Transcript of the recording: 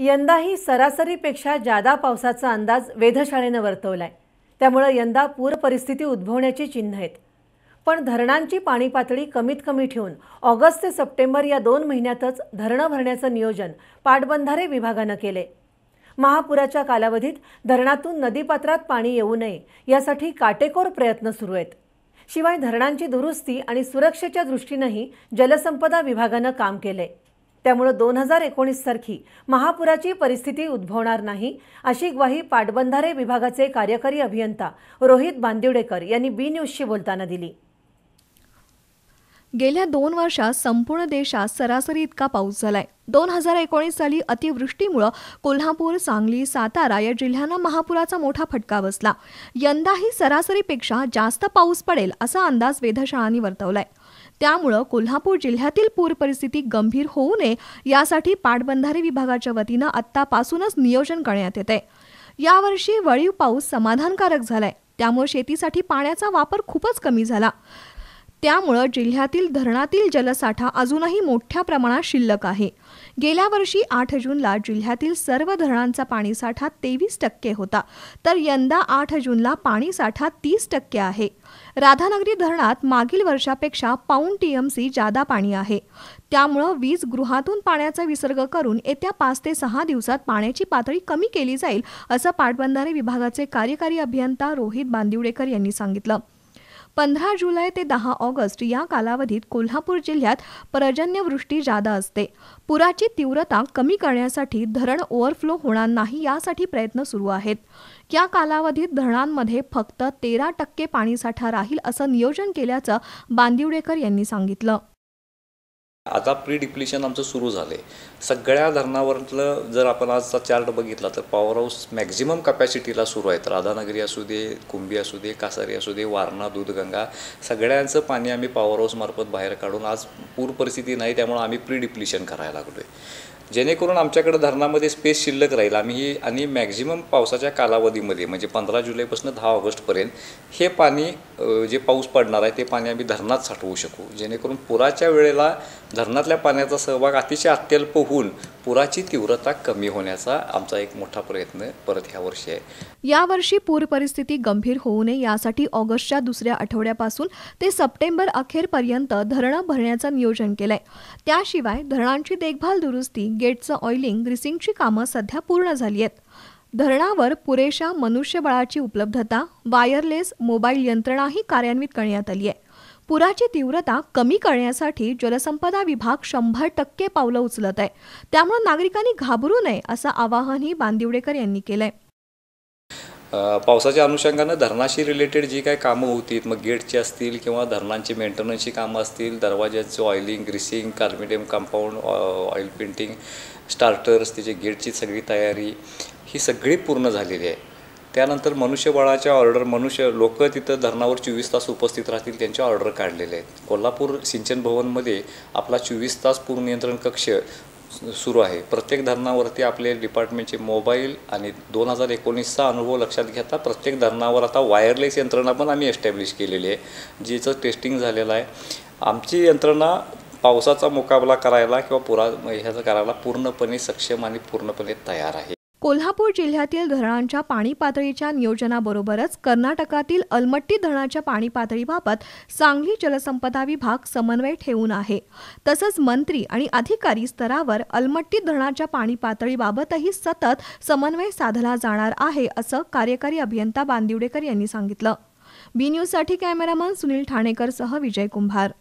यंदाही सरासरीपेक्षा जादा पावसाचा अंदाज वेधशाळेनं वर्तवला आहे त्यामुळं यंदा पूर परिस्थिती उद्भवण्याची चिन्ह आहेत पण धरणांची पाणी पातळी कमीत कमी ठेवून ऑगस्ट ते सप्टेंबर या दोन महिन्यातच धरणं भरण्याचं नियोजन पाटबंधारे विभागानं केले महापुराच्या कालावधीत धरणातून नदीपात्रात पाणी येऊ नये यासाठी काटेकोर प्रयत्न सुरू आहेत शिवाय धरणांची दुरुस्ती आणि सुरक्षेच्या दृष्टीनंही जलसंपदा विभागानं काम केलं त्यामुळे दोन हजार एकोणीस सारखी महापुराची परिस्थिती उद्भवणार नाही अशी ग्वाही पाटबंधारे विभागाचे कार्यकारी अभियंता रोहित बांदिवडेकर यांनी बी न्यूजशी बोलताना दिली गेल्या दोन वर्षात संपूर्ण देशात सरासरी इतका पाऊस झालाय दोन हजार एकोणीस साली अतिवृष्टीमुळं कोल्हापूर सांगली सातारा या जिल्ह्यांना महापुराचा मोठा फटका बसला यंदाही सरासरीपेक्षा जास्त पाऊस पडेल असा अंदाज वेधशाळांनी वर्तवलाय त्यामुळं कोल्हापूर जिल्ह्यातील पूर परिस्थिती गंभीर होऊ नये यासाठी पाटबंधारे विभागाच्या वतीनं आत्तापासूनच नियोजन करण्यात येत आहे यावर्षी वळीव पाऊस समाधानकारक झालाय त्यामुळे शेतीसाठी पाण्याचा वापर खूपच कमी झाला त्यामुळं जिल्ह्यातील धरणातील जलसाठा अजूनही मोठ्या प्रमाणात शिल्लक आहे गेल्या वर्षी आठ जूनला जिल्ह्यातील सर्व धरणांचा पाणीसाठा तेवीस टक्के होता तर यंदा आठ जूनला पाणीसाठा तीस टक्के आहे राधानगरी धरणात मागील वर्षापेक्षा पाऊन टीएमसी जादा पाणी आहे त्यामुळं वीज गृहातून पाण्याचा विसर्ग करून येत्या पाच ते सहा दिवसात पाण्याची पातळी कमी केली जाईल असं पाटबंधारे विभागाचे कार्यकारी अभियंता रोहित बांदिवडेकर यांनी सांगितलं पंधरा जुलै ते दहा ऑगस्ट या कालावधीत कोल्हापूर जिल्ह्यात पर्जन्यवृष्टी जादा असते पुराची तीव्रता कमी करण्यासाठी धरण ओव्हरफ्लो होणार नाही यासाठी प्रयत्न सुरू आहेत या कालावधीत धरणांमध्ये फक्त तेरा टक्के पाणीसाठा राहील असं नियोजन केल्याचं बांदिवडेकर यांनी सांगितलं आता प्री डिप्लिशन आमचं सुरू झालं आहे सगळ्या धरणावरलं जर आपण आजचा चार्ट बघितला तर पॉवर हाऊस मॅक्झिमम कपॅसिटीला सुरू आहेत राधानगरी असू दे कुंभी असू दे कासारी असू दे वारणा दूधगंगा सगळ्यांचं पाणी आम्ही पॉवर हाऊसमार्फत बाहेर काढून आज पूर परिस्थिती नाही त्यामुळे आम्ही प्री डिप्लिशन करायला लागलो आहे जेणेकरून आमच्याकडे धरणामध्ये स्पेस शिल्लक राहील आम्ही ही आणि मॅक्झिमम पावसाच्या कालावधीमध्ये म्हणजे पंधरा जुलैपासून दहा ऑगस्टपर्यंत हे पाणी जे पाऊस पडणार आहे ते पाणी आम्ही धरणात साठवू शकू जेणेकरून पुराच्या वेळेला धरणातल्या पाण्याचा सहभाग अतिशय अत्यल्प होऊन पुराची तीव्रता कमी होण्याचा आमचा एक मोठा प्रयत्न परत ह्या वर्षी आहे यावर्षी पूर परिस्थिती गंभीर होऊ नये यासाठी ऑगस्टच्या दुसऱ्या आठवड्यापासून ते सप्टेंबर अखेरपर्यंत धरणं भरण्याचं नियोजन केलंय त्याशिवाय धरणांची देखभाल दुरुस्ती गेटचं ऑइलिंग ग्रिसिंगची कामं सध्या पूर्ण झाली आहेत धरणावर पुरेशा मनुष्यबळाची उपलब्धता वायरलेस मोबाईल यंत्रणाही कार्यान्वित करण्यात आली आहे पुराची तीव्रता कमी करण्यासाठी जलसंपदा विभाग शंभर टक्के पावलं उचलत आहे त्यामुळे नागरिकांनी घाबरू नये असं आवाहनही बांदिवडेकर यांनी केलंय पावसाच्या अनुषंगानं धरणाशी रिलेटेड जी काही कामं होती मग गेटची असतील किंवा धरणांची मेंटेनन्सची कामं असतील दरवाज्याचं ऑइलिंग ग्रीसिंग कार्मिडियम कंपाऊंड ऑइल पेंटिंग स्टार्टर्स तिचे गेटची सगळी तयारी ही सगळी पूर्ण झालेली आहे त्यानंतर मनुष्यबळाच्या ऑर्डर मनुष्य लोक तिथं धरणावर चोवीस तास उपस्थित राहतील त्यांच्या ऑर्डर काढलेले आहेत कोल्हापूर सिंचन भवनमध्ये आपला चोवीस तास पूर नियंत्रण कक्ष सुरू आहे प्रत्येक धरणावरती आपले डिपार्टमेंटचे मोबाईल आणि दोन हजार एकोणीसचा अनुभव लक्षात घेता प्रत्येक धरणावर आता वायरलेस यंत्रणा पण आम्ही एस्टॅब्लिश केलेली आहे जिचं टेस्टिंग झालेलं आहे आमची यंत्रणा पावसाचा मुकाबला करायला किंवा पुरा ह्याचा करायला पूर्णपणे सक्षम आणि पूर्णपणे तयार आहे कोल्हापूर जिल्ह्यातील धरणांच्या पाणी पातळीच्या नियोजनाबरोबरच कर्नाटकातील अलमट्टी धरणाच्या पाणी पातळीबाबत सांगली जलसंपदा विभाग समन्वय ठेवून आहे तसंच मंत्री आणि अधिकारी स्तरावर अलमट्टी धरणाच्या पाणी पातळीबाबतही सतत समन्वय साधला जाणार आहे असं कार्यकारी अभियंता बांदिवडेकर यांनी सांगितलं बी न्यूजसाठी कॅमेरामन सुनील ठाणेकरसह विजय कुंभार